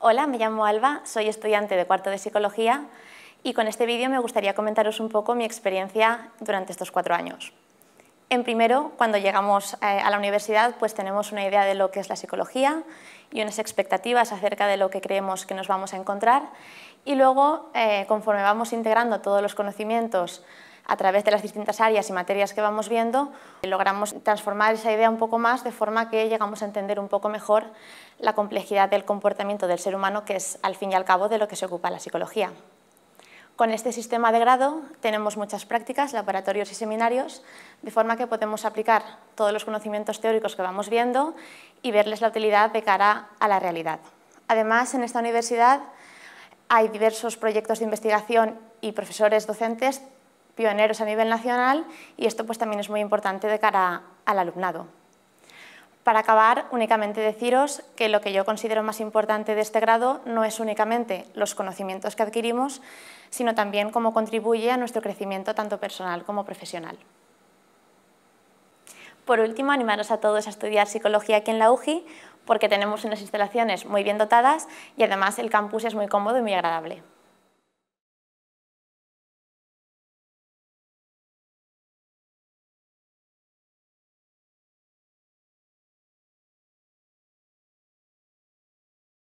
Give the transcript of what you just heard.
Hola, me llamo Alba, soy estudiante de cuarto de Psicología y con este vídeo me gustaría comentaros un poco mi experiencia durante estos cuatro años. En primero, cuando llegamos eh, a la universidad, pues tenemos una idea de lo que es la psicología y unas expectativas acerca de lo que creemos que nos vamos a encontrar. Y luego, eh, conforme vamos integrando todos los conocimientos a través de las distintas áreas y materias que vamos viendo, logramos transformar esa idea un poco más de forma que llegamos a entender un poco mejor la complejidad del comportamiento del ser humano, que es al fin y al cabo de lo que se ocupa la psicología. Con este sistema de grado tenemos muchas prácticas, laboratorios y seminarios, de forma que podemos aplicar todos los conocimientos teóricos que vamos viendo y verles la utilidad de cara a la realidad. Además, en esta universidad hay diversos proyectos de investigación y profesores docentes pioneros a nivel nacional y esto pues también es muy importante de cara al alumnado. Para acabar, únicamente deciros que lo que yo considero más importante de este grado no es únicamente los conocimientos que adquirimos, sino también cómo contribuye a nuestro crecimiento tanto personal como profesional. Por último, animaros a todos a estudiar psicología aquí en la UJI porque tenemos unas instalaciones muy bien dotadas y además el campus es muy cómodo y muy agradable.